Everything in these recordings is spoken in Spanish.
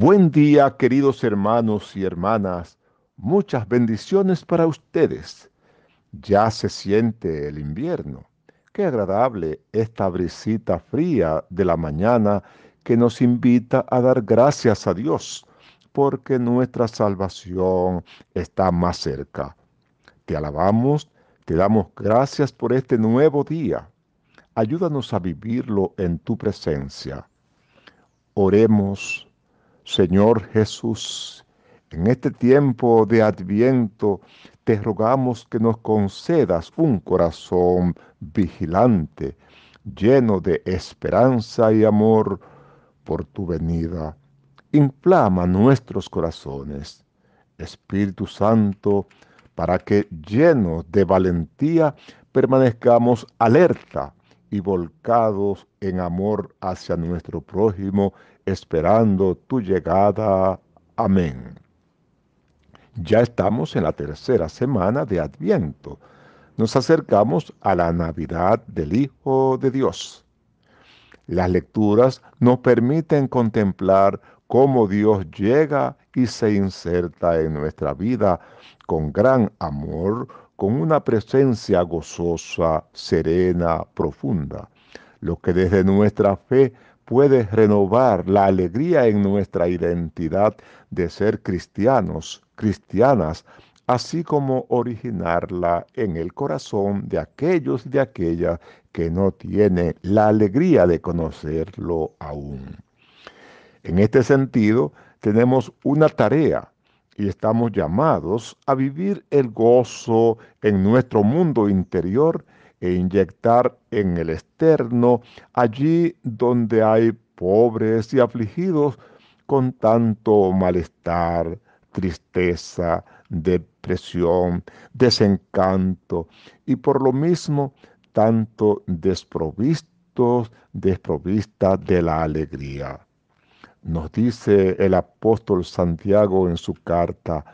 Buen día, queridos hermanos y hermanas. Muchas bendiciones para ustedes. Ya se siente el invierno. Qué agradable esta brisita fría de la mañana que nos invita a dar gracias a Dios, porque nuestra salvación está más cerca. Te alabamos, te damos gracias por este nuevo día. Ayúdanos a vivirlo en tu presencia. Oremos Señor Jesús, en este tiempo de adviento te rogamos que nos concedas un corazón vigilante, lleno de esperanza y amor por tu venida. Inflama nuestros corazones, Espíritu Santo, para que llenos de valentía permanezcamos alerta y volcados en amor hacia nuestro prójimo esperando tu llegada. Amén. Ya estamos en la tercera semana de Adviento. Nos acercamos a la Navidad del Hijo de Dios. Las lecturas nos permiten contemplar cómo Dios llega y se inserta en nuestra vida con gran amor, con una presencia gozosa, serena, profunda, lo que desde nuestra fe puede renovar la alegría en nuestra identidad de ser cristianos, cristianas, así como originarla en el corazón de aquellos y de aquella que no tiene la alegría de conocerlo aún. En este sentido, tenemos una tarea y estamos llamados a vivir el gozo en nuestro mundo interior e inyectar en el externo, allí donde hay pobres y afligidos con tanto malestar, tristeza, depresión, desencanto y por lo mismo tanto desprovistos, desprovistas de la alegría. Nos dice el apóstol Santiago en su carta,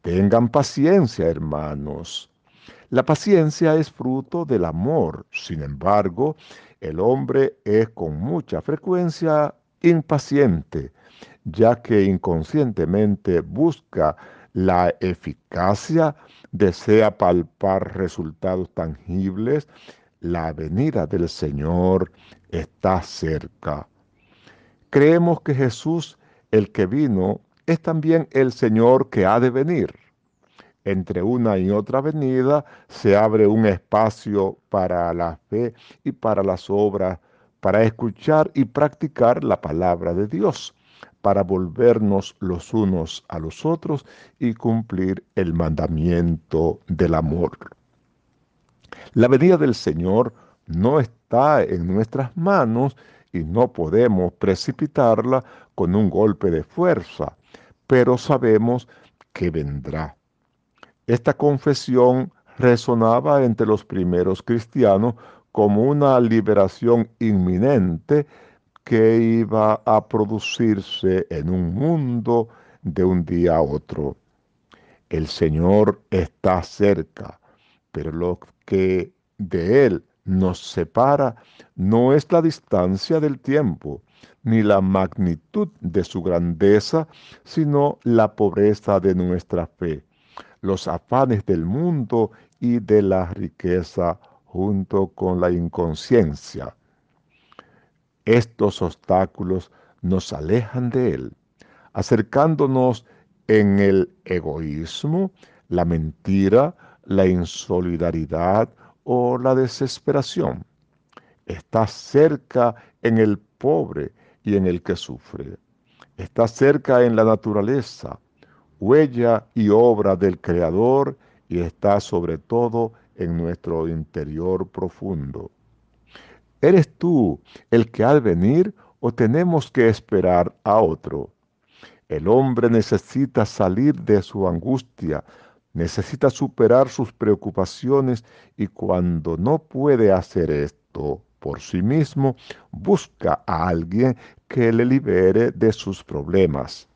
tengan paciencia hermanos la paciencia es fruto del amor, sin embargo, el hombre es con mucha frecuencia impaciente, ya que inconscientemente busca la eficacia, desea palpar resultados tangibles, la venida del Señor está cerca. Creemos que Jesús, el que vino, es también el Señor que ha de venir. Entre una y otra avenida se abre un espacio para la fe y para las obras, para escuchar y practicar la palabra de Dios, para volvernos los unos a los otros y cumplir el mandamiento del amor. La venida del Señor no está en nuestras manos y no podemos precipitarla con un golpe de fuerza, pero sabemos que vendrá. Esta confesión resonaba entre los primeros cristianos como una liberación inminente que iba a producirse en un mundo de un día a otro. El Señor está cerca, pero lo que de Él nos separa no es la distancia del tiempo, ni la magnitud de su grandeza, sino la pobreza de nuestra fe los afanes del mundo y de la riqueza junto con la inconsciencia. Estos obstáculos nos alejan de Él, acercándonos en el egoísmo, la mentira, la insolidaridad o la desesperación. Está cerca en el pobre y en el que sufre. Está cerca en la naturaleza, huella y obra del Creador y está sobre todo en nuestro interior profundo. ¿Eres tú el que al venir o tenemos que esperar a otro? El hombre necesita salir de su angustia, necesita superar sus preocupaciones y cuando no puede hacer esto por sí mismo, busca a alguien que le libere de sus problemas.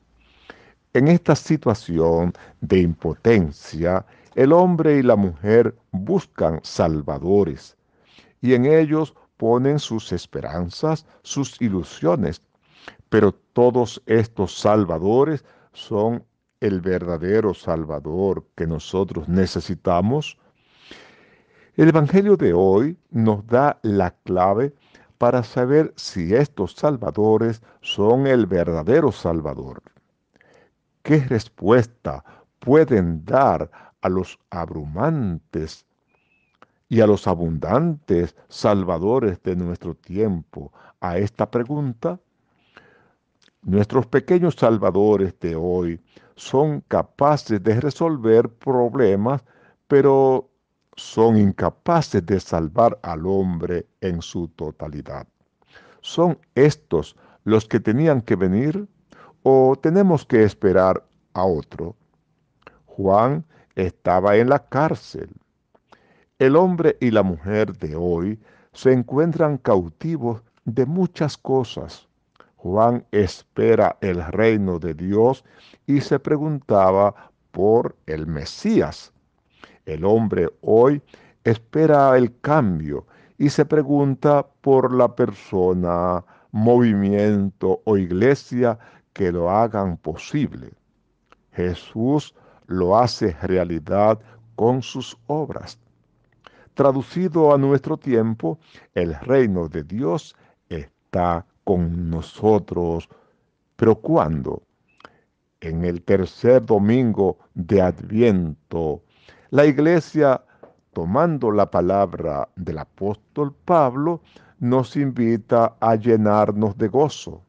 En esta situación de impotencia, el hombre y la mujer buscan salvadores y en ellos ponen sus esperanzas, sus ilusiones. Pero todos estos salvadores son el verdadero salvador que nosotros necesitamos. El Evangelio de hoy nos da la clave para saber si estos salvadores son el verdadero salvador. ¿Qué respuesta pueden dar a los abrumantes y a los abundantes salvadores de nuestro tiempo a esta pregunta? Nuestros pequeños salvadores de hoy son capaces de resolver problemas, pero son incapaces de salvar al hombre en su totalidad. ¿Son estos los que tenían que venir? o tenemos que esperar a otro? Juan estaba en la cárcel. El hombre y la mujer de hoy se encuentran cautivos de muchas cosas. Juan espera el reino de Dios y se preguntaba por el Mesías. El hombre hoy espera el cambio y se pregunta por la persona, movimiento o iglesia que lo hagan posible. Jesús lo hace realidad con sus obras. Traducido a nuestro tiempo, el reino de Dios está con nosotros. Pero ¿cuándo? En el tercer domingo de Adviento, la iglesia, tomando la palabra del apóstol Pablo, nos invita a llenarnos de gozo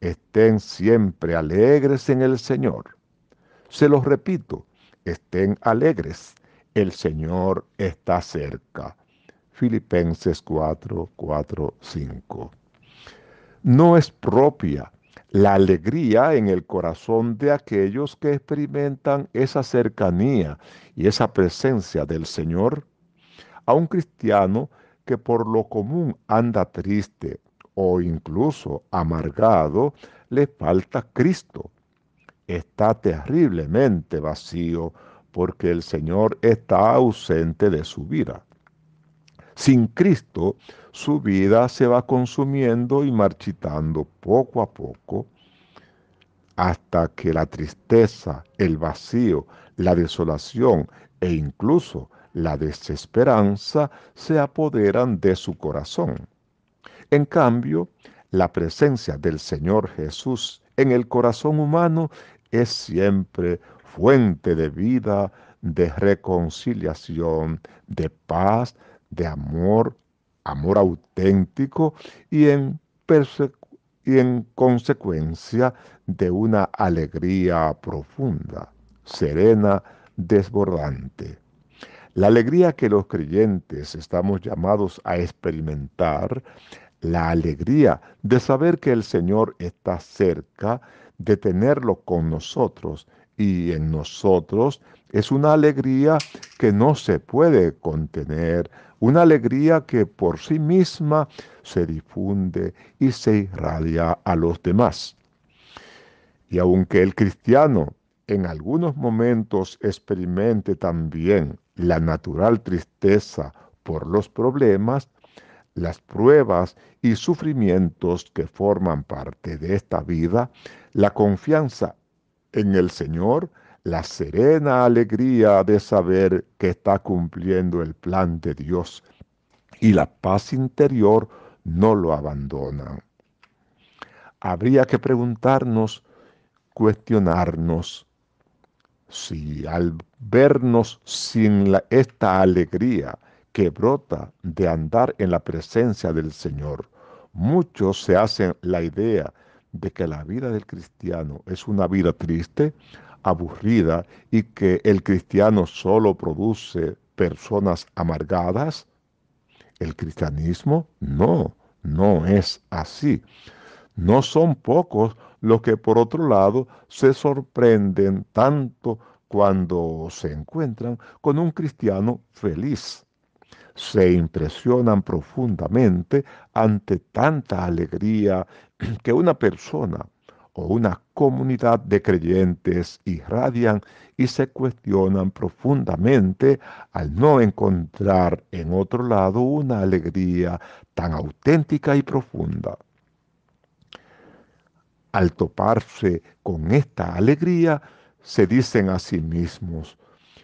estén siempre alegres en el Señor. Se los repito, estén alegres, el Señor está cerca. Filipenses 4, 4, 5. No es propia la alegría en el corazón de aquellos que experimentan esa cercanía y esa presencia del Señor. A un cristiano que por lo común anda triste, o incluso amargado, le falta Cristo. Está terriblemente vacío porque el Señor está ausente de su vida. Sin Cristo, su vida se va consumiendo y marchitando poco a poco hasta que la tristeza, el vacío, la desolación e incluso la desesperanza se apoderan de su corazón. En cambio, la presencia del Señor Jesús en el corazón humano es siempre fuente de vida, de reconciliación, de paz, de amor, amor auténtico y en, consecuencia de una alegría profunda, serena, desbordante. La alegría que los creyentes estamos llamados a experimentar la alegría de saber que el Señor está cerca, de tenerlo con nosotros y en nosotros es una alegría que no se puede contener, una alegría que por sí misma se difunde y se irradia a los demás. Y aunque el cristiano en algunos momentos experimente también la natural tristeza por los problemas, las pruebas y sufrimientos que forman parte de esta vida, la confianza en el Señor, la serena alegría de saber que está cumpliendo el plan de Dios y la paz interior no lo abandonan. Habría que preguntarnos, cuestionarnos, si al vernos sin esta alegría, que brota de andar en la presencia del Señor. Muchos se hacen la idea de que la vida del cristiano es una vida triste, aburrida y que el cristiano solo produce personas amargadas. El cristianismo no, no es así. No son pocos los que por otro lado se sorprenden tanto cuando se encuentran con un cristiano feliz, se impresionan profundamente ante tanta alegría que una persona o una comunidad de creyentes irradian y se cuestionan profundamente al no encontrar en otro lado una alegría tan auténtica y profunda. Al toparse con esta alegría, se dicen a sí mismos,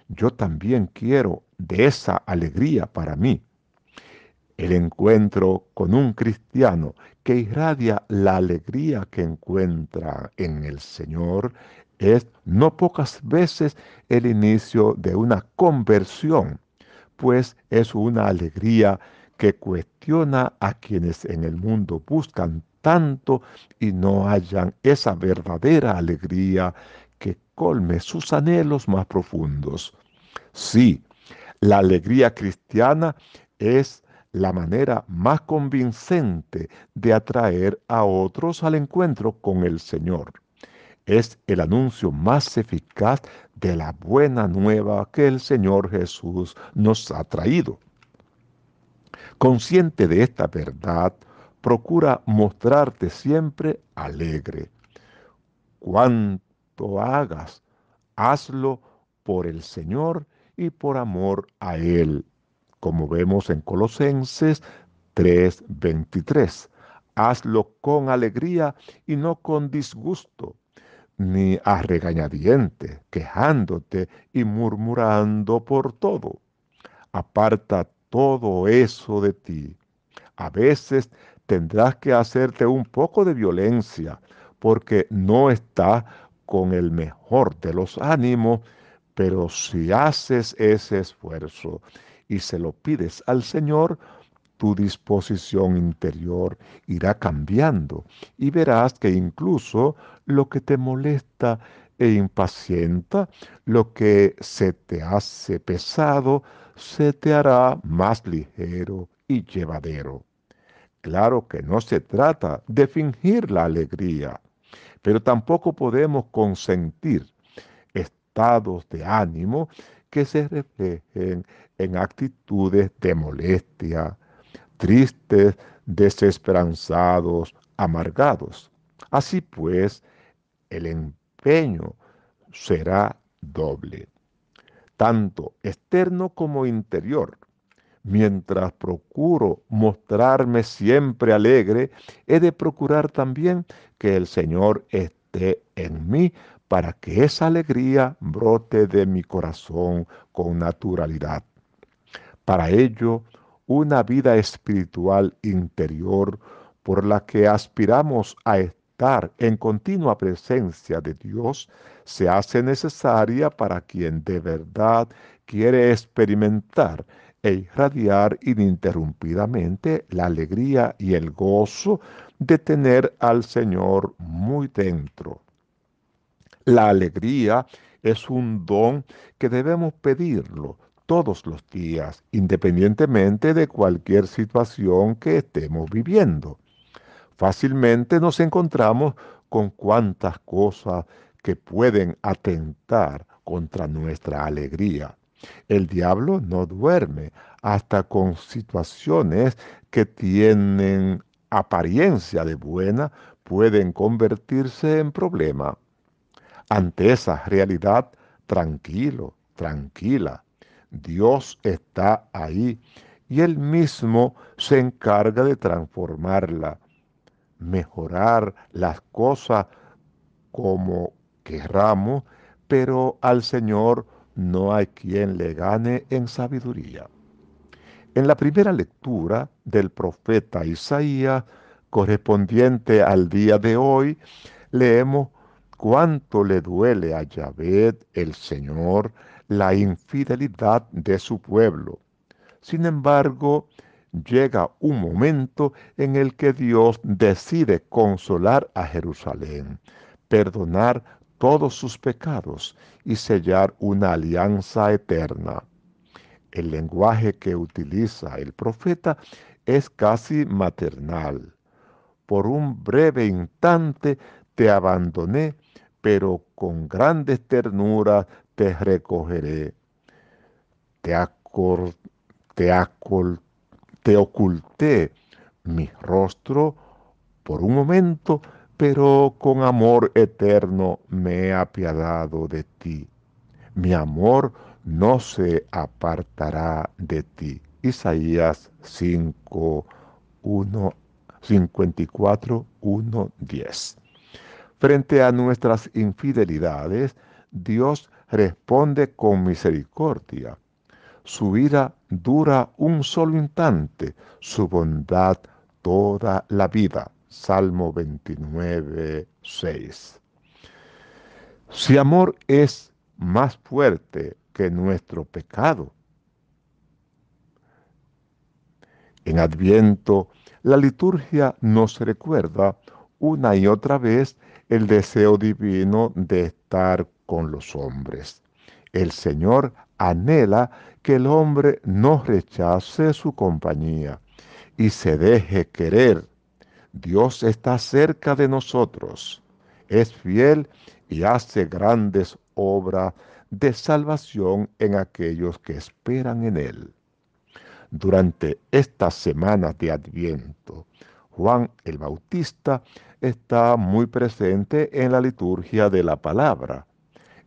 yo también quiero de esa alegría para mí. El encuentro con un cristiano que irradia la alegría que encuentra en el Señor es no pocas veces el inicio de una conversión, pues es una alegría que cuestiona a quienes en el mundo buscan tanto y no hallan esa verdadera alegría que colme sus anhelos más profundos. Sí, la alegría cristiana es la manera más convincente de atraer a otros al encuentro con el Señor. Es el anuncio más eficaz de la buena nueva que el Señor Jesús nos ha traído. Consciente de esta verdad, procura mostrarte siempre alegre. ¡Cuánto! hagas, hazlo por el Señor y por amor a Él, como vemos en Colosenses 3:23. Hazlo con alegría y no con disgusto, ni a regañadientes, quejándote y murmurando por todo. Aparta todo eso de ti. A veces tendrás que hacerte un poco de violencia porque no está con el mejor de los ánimos, pero si haces ese esfuerzo y se lo pides al Señor, tu disposición interior irá cambiando y verás que incluso lo que te molesta e impacienta, lo que se te hace pesado, se te hará más ligero y llevadero. Claro que no se trata de fingir la alegría, pero tampoco podemos consentir estados de ánimo que se reflejen en actitudes de molestia, tristes, desesperanzados, amargados. Así pues, el empeño será doble, tanto externo como interior. Mientras procuro mostrarme siempre alegre, he de procurar también el Señor esté en mí para que esa alegría brote de mi corazón con naturalidad. Para ello, una vida espiritual interior por la que aspiramos a estar en continua presencia de Dios se hace necesaria para quien de verdad quiere experimentar e irradiar ininterrumpidamente la alegría y el gozo de tener al Señor muy dentro. La alegría es un don que debemos pedirlo todos los días, independientemente de cualquier situación que estemos viviendo. Fácilmente nos encontramos con cuantas cosas que pueden atentar contra nuestra alegría. El diablo no duerme hasta con situaciones que tienen apariencia de buena pueden convertirse en problema. Ante esa realidad, tranquilo, tranquila, Dios está ahí y Él mismo se encarga de transformarla, mejorar las cosas como querramos, pero al Señor no hay quien le gane en sabiduría. En la primera lectura del profeta Isaías, correspondiente al día de hoy, leemos cuánto le duele a Yahvé el Señor la infidelidad de su pueblo. Sin embargo, llega un momento en el que Dios decide consolar a Jerusalén, perdonar todos sus pecados y sellar una alianza eterna. El lenguaje que utiliza el profeta es casi maternal. Por un breve instante te abandoné, pero con grandes ternuras te recogeré. Te, te, te oculté mi rostro por un momento, pero con amor eterno me he apiadado de ti. Mi amor no se apartará de ti. Isaías 5, 1, 54, 1, 10. Frente a nuestras infidelidades, Dios responde con misericordia. Su ira dura un solo instante, su bondad toda la vida. Salmo 29, 6. Si amor es más fuerte que nuestro pecado. En Adviento, la liturgia nos recuerda una y otra vez el deseo divino de estar con los hombres. El Señor anhela que el hombre no rechace su compañía y se deje querer. Dios está cerca de nosotros, es fiel y hace grandes obras de salvación en aquellos que esperan en Él. Durante estas semanas de Adviento, Juan el Bautista está muy presente en la liturgia de la palabra.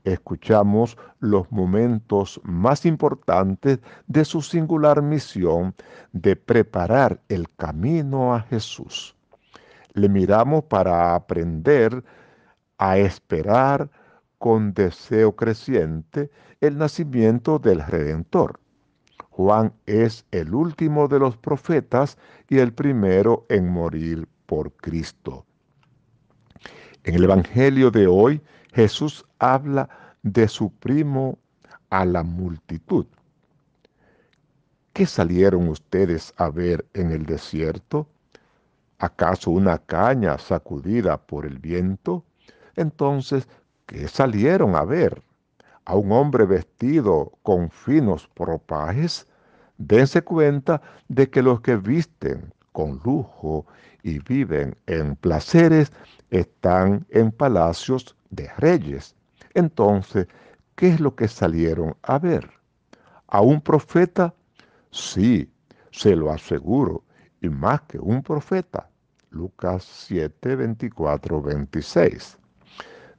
Escuchamos los momentos más importantes de su singular misión de preparar el camino a Jesús. Le miramos para aprender a esperar con deseo creciente el nacimiento del Redentor. Juan es el último de los profetas y el primero en morir por Cristo. En el Evangelio de hoy, Jesús habla de su primo a la multitud. ¿Qué salieron ustedes a ver en el desierto? ¿Acaso una caña sacudida por el viento? Entonces que salieron a ver a un hombre vestido con finos propajes? dense cuenta de que los que visten con lujo y viven en placeres están en palacios de reyes. Entonces, ¿qué es lo que salieron a ver? ¿A un profeta? Sí, se lo aseguro, y más que un profeta. Lucas 7, 24, 26.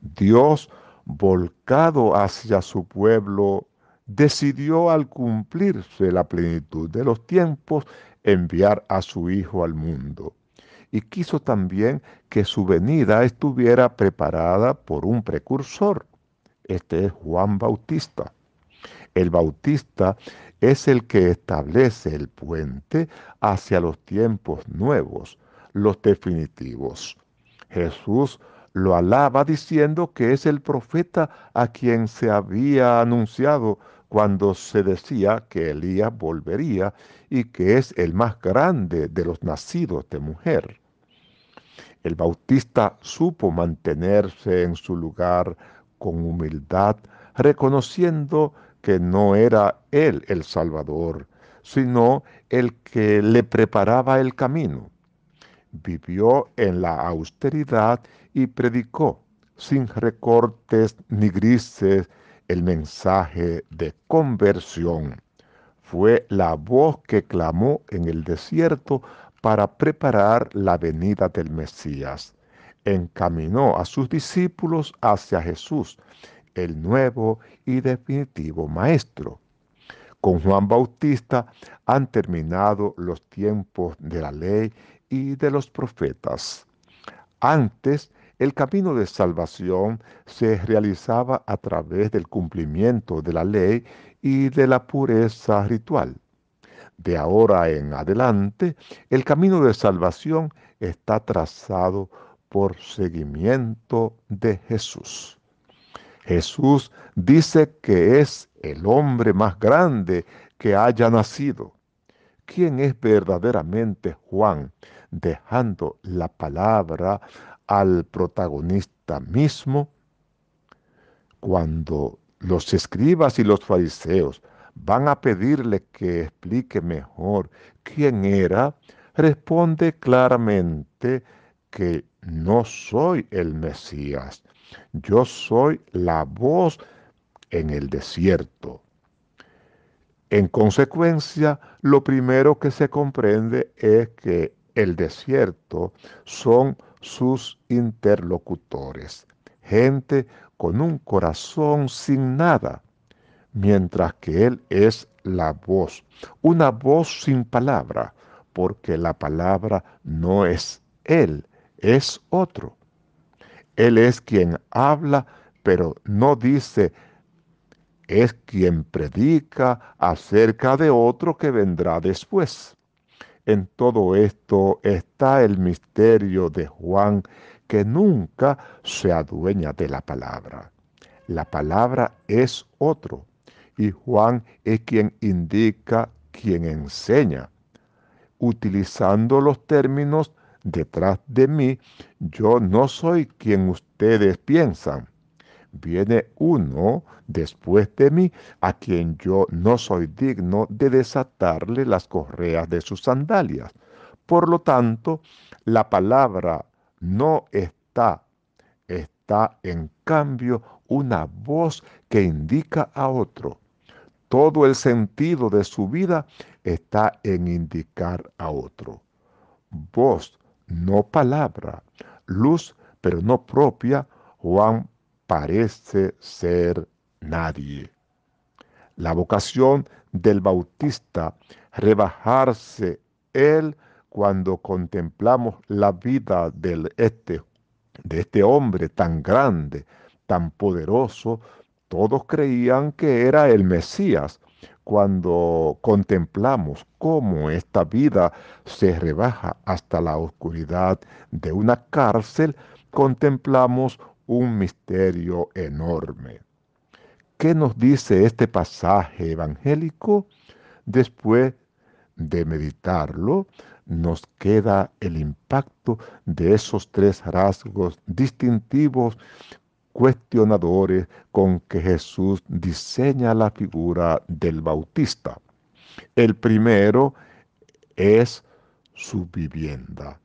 Dios, volcado hacia su pueblo, decidió al cumplirse la plenitud de los tiempos enviar a su Hijo al mundo. Y quiso también que su venida estuviera preparada por un precursor. Este es Juan Bautista. El Bautista es el que establece el puente hacia los tiempos nuevos, los definitivos. Jesús lo alaba diciendo que es el profeta a quien se había anunciado cuando se decía que Elías volvería y que es el más grande de los nacidos de mujer. El bautista supo mantenerse en su lugar con humildad, reconociendo que no era él el Salvador, sino el que le preparaba el camino. Vivió en la austeridad y predicó sin recortes ni grises el mensaje de conversión. Fue la voz que clamó en el desierto para preparar la venida del Mesías. Encaminó a sus discípulos hacia Jesús, el nuevo y definitivo Maestro. Con Juan Bautista han terminado los tiempos de la ley y de los profetas. Antes el camino de salvación se realizaba a través del cumplimiento de la ley y de la pureza ritual. De ahora en adelante, el camino de salvación está trazado por seguimiento de Jesús. Jesús dice que es el hombre más grande que haya nacido. ¿Quién es verdaderamente Juan? dejando la palabra al protagonista mismo, cuando los escribas y los fariseos van a pedirle que explique mejor quién era, responde claramente que no soy el Mesías, yo soy la voz en el desierto. En consecuencia, lo primero que se comprende es que el desierto son sus interlocutores, gente con un corazón sin nada, mientras que Él es la voz, una voz sin palabra, porque la palabra no es Él, es otro. Él es quien habla, pero no dice, es quien predica acerca de otro que vendrá después. En todo esto está el misterio de Juan, que nunca se adueña de la palabra. La palabra es otro, y Juan es quien indica, quien enseña. Utilizando los términos detrás de mí, yo no soy quien ustedes piensan viene uno después de mí, a quien yo no soy digno de desatarle las correas de sus sandalias. Por lo tanto, la palabra no está, está en cambio una voz que indica a otro. Todo el sentido de su vida está en indicar a otro. Voz, no palabra, luz, pero no propia, Juan parece ser nadie. La vocación del bautista, rebajarse él cuando contemplamos la vida del este, de este hombre tan grande, tan poderoso, todos creían que era el Mesías. Cuando contemplamos cómo esta vida se rebaja hasta la oscuridad de una cárcel, contemplamos un misterio enorme. ¿Qué nos dice este pasaje evangélico? Después de meditarlo, nos queda el impacto de esos tres rasgos distintivos cuestionadores con que Jesús diseña la figura del bautista. El primero es su vivienda.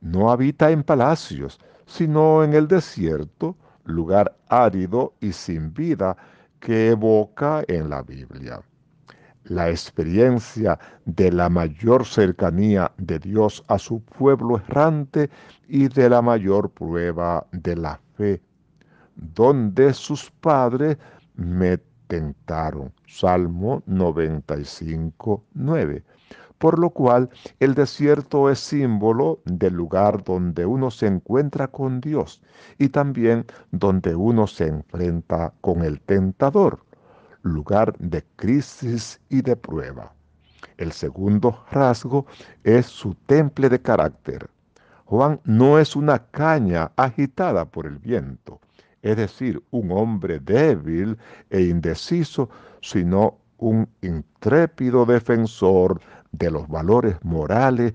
No habita en palacios, sino en el desierto, lugar árido y sin vida que evoca en la Biblia. La experiencia de la mayor cercanía de Dios a su pueblo errante y de la mayor prueba de la fe, donde sus padres me tentaron. Salmo 95, 9 por lo cual el desierto es símbolo del lugar donde uno se encuentra con Dios y también donde uno se enfrenta con el tentador, lugar de crisis y de prueba. El segundo rasgo es su temple de carácter. Juan no es una caña agitada por el viento, es decir, un hombre débil e indeciso, sino un intrépido defensor de los valores morales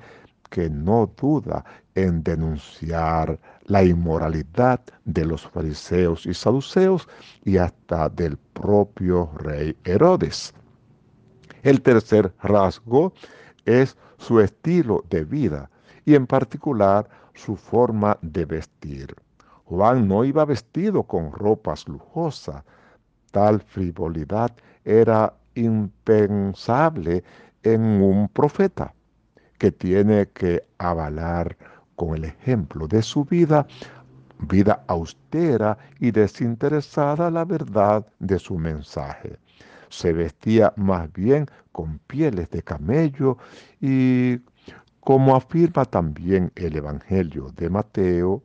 que no duda en denunciar la inmoralidad de los fariseos y saduceos y hasta del propio rey Herodes. El tercer rasgo es su estilo de vida y en particular su forma de vestir. Juan no iba vestido con ropas lujosas. Tal frivolidad era impensable en un profeta que tiene que avalar con el ejemplo de su vida, vida austera y desinteresada la verdad de su mensaje. Se vestía más bien con pieles de camello y, como afirma también el Evangelio de Mateo,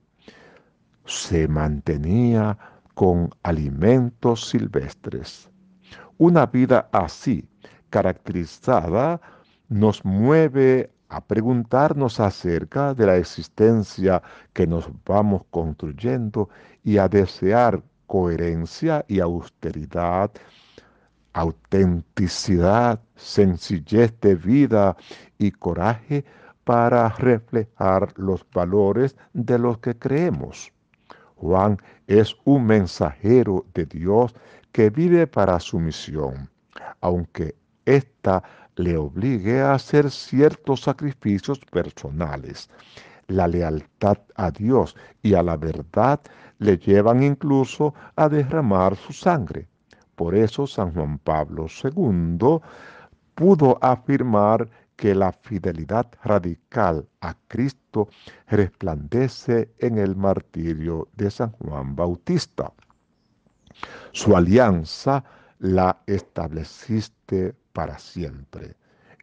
se mantenía con alimentos silvestres. Una vida así caracterizada nos mueve a preguntarnos acerca de la existencia que nos vamos construyendo y a desear coherencia y austeridad, autenticidad, sencillez de vida y coraje para reflejar los valores de los que creemos. Juan es un mensajero de Dios que vive para su misión, aunque ésta le obligue a hacer ciertos sacrificios personales. La lealtad a Dios y a la verdad le llevan incluso a derramar su sangre. Por eso San Juan Pablo II pudo afirmar que la fidelidad radical a Cristo resplandece en el martirio de San Juan Bautista. Su alianza la estableciste para siempre.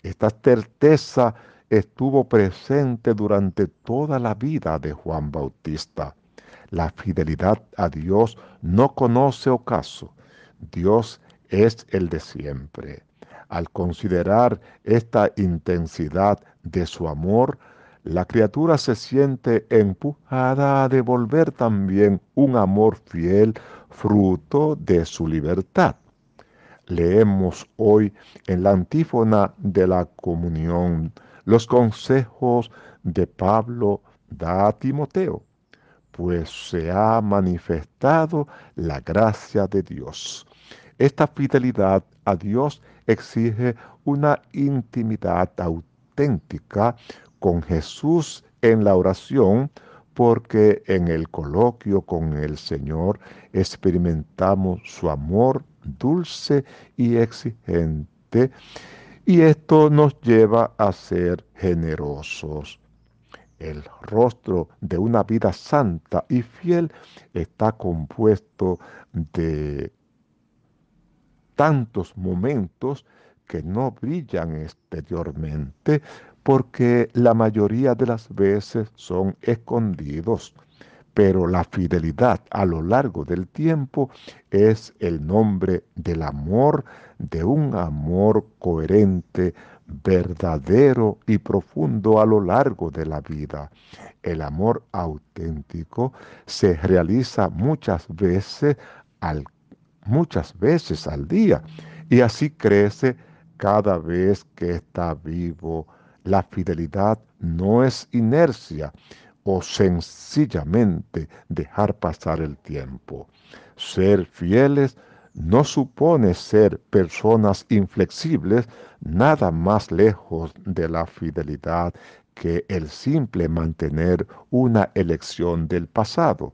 Esta certeza estuvo presente durante toda la vida de Juan Bautista. La fidelidad a Dios no conoce ocaso. Dios es el de siempre. Al considerar esta intensidad de su amor, la criatura se siente empujada a devolver también un amor fiel fruto de su libertad leemos hoy en la antífona de la comunión los consejos de Pablo da a Timoteo, pues se ha manifestado la gracia de Dios. Esta fidelidad a Dios exige una intimidad auténtica con Jesús en la oración, porque en el coloquio con el Señor experimentamos su amor, dulce y exigente. Y esto nos lleva a ser generosos. El rostro de una vida santa y fiel está compuesto de tantos momentos que no brillan exteriormente porque la mayoría de las veces son escondidos pero la fidelidad a lo largo del tiempo es el nombre del amor, de un amor coherente, verdadero y profundo a lo largo de la vida. El amor auténtico se realiza muchas veces al, muchas veces al día y así crece cada vez que está vivo. La fidelidad no es inercia, o sencillamente dejar pasar el tiempo. Ser fieles no supone ser personas inflexibles, nada más lejos de la fidelidad que el simple mantener una elección del pasado.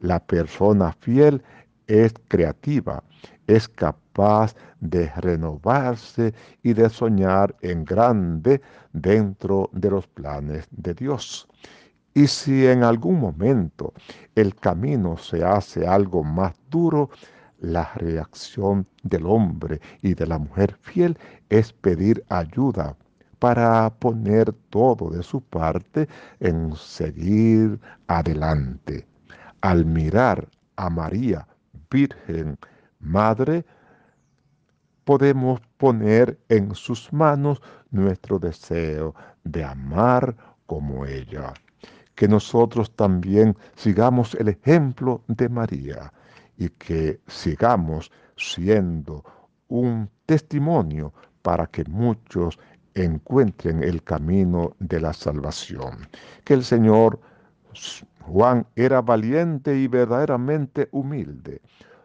La persona fiel es creativa, es capaz de renovarse y de soñar en grande dentro de los planes de Dios. Y si en algún momento el camino se hace algo más duro, la reacción del hombre y de la mujer fiel es pedir ayuda para poner todo de su parte en seguir adelante. Al mirar a María, Virgen, Madre, podemos poner en sus manos nuestro deseo de amar como ella que nosotros también sigamos el ejemplo de María y que sigamos siendo un testimonio para que muchos encuentren el camino de la salvación. Que el Señor Juan era valiente y verdaderamente humilde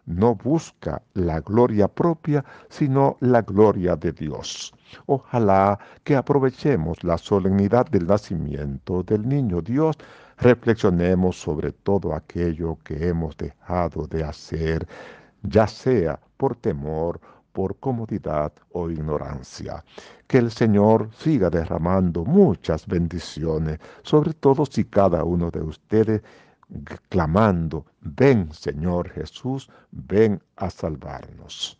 no busca la gloria propia, sino la gloria de Dios. Ojalá que aprovechemos la solemnidad del nacimiento del niño Dios, reflexionemos sobre todo aquello que hemos dejado de hacer, ya sea por temor, por comodidad o ignorancia. Que el Señor siga derramando muchas bendiciones, sobre todo si cada uno de ustedes clamando, ven Señor Jesús, ven a salvarnos.